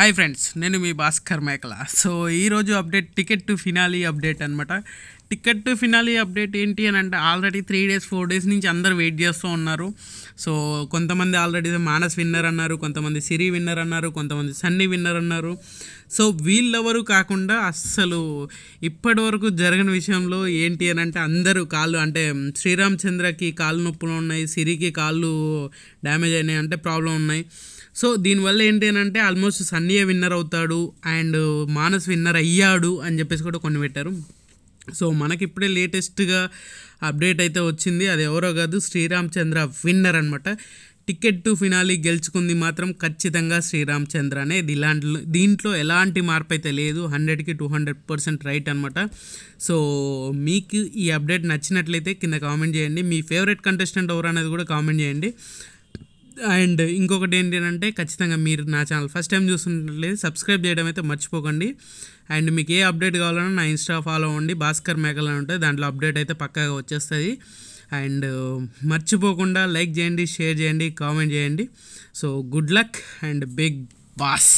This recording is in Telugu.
హాయ్ ఫ్రెండ్స్ నేను మీ భాస్కర్ మేకల సో ఈరోజు update ticket to finale update అనమాట టికెట్ టు ఫినాలి అప్డేట్ ఏంటి అని అంటే already three days four days నుంచి అందరు వెయిట్ చేస్తూ ఉన్నారు సో కొంతమంది ఆల్రెడీ మానస్ విన్నర్ అన్నారు కొంతమంది సిరి విన్నర్ అన్నారు కొంతమంది సన్నీ విన్నర్ అన్నారు సో వీళ్ళెవరు కాకుండా అస్సలు ఇప్పటి వరకు జరగని విషయంలో ఏంటి అని అంటే అందరూ కాళ్ళు అంటే చంద్రకి కాళ్ళు నొప్పులు ఉన్నాయి సిరికి కాళ్ళు డ్యామేజ్ అయినాయి అంటే ప్రాబ్లం ఉన్నాయి సో దీనివల్ల ఏంటి అని అంటే ఆల్మోస్ట్ సన్నీయే విన్నర్ అవుతాడు అండ్ మానస్ విన్నర్ అయ్యాడు అని చెప్పేసి కూడా కొన్ని పెట్టారు సో మనకి ఇప్పుడే లేటెస్ట్గా అప్డేట్ అయితే వచ్చింది అది ఎవరో కాదు శ్రీరామచంద్ర విన్నర్ అనమాట టికెట్ టు ఫినాలి గెలుచుకుంది మాత్రం ఖచ్చితంగా శ్రీరామచంద్ర అనే ఇలాంటి దీంట్లో ఎలాంటి మార్పు అయితే లేదు హండ్రెడ్కి టూ హండ్రెడ్ పర్సెంట్ రైట్ అనమాట సో మీకు ఈ అప్డేట్ నచ్చినట్లయితే కింద కామెంట్ చేయండి మీ ఫేవరెట్ కంటెస్టెంట్ ఎవరు అనేది కూడా కామెంట్ చేయండి అండ్ ఇంకొకటి ఏంటి అంటే ఖచ్చితంగా మీరు నా ఛానల్ ఫస్ట్ టైం చూస్తున్నట్లయితే సబ్స్క్రైబ్ చేయడం అయితే మర్చిపోకండి అండ్ మీకు ఏ అప్డేట్ కావాలన్నా నా ఇన్స్టా ఫాలో అవ్వండి భాస్కర్ మేకల్ అని ఉంటుంది దాంట్లో అప్డేట్ అయితే పక్కాగా వచ్చేస్తుంది అండ్ మర్చిపోకుండా లైక్ చేయండి షేర్ చేయండి కామెంట్ చేయండి so good luck and Bigg boss